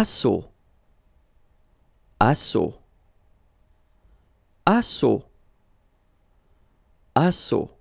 Asso Asso Asso Asso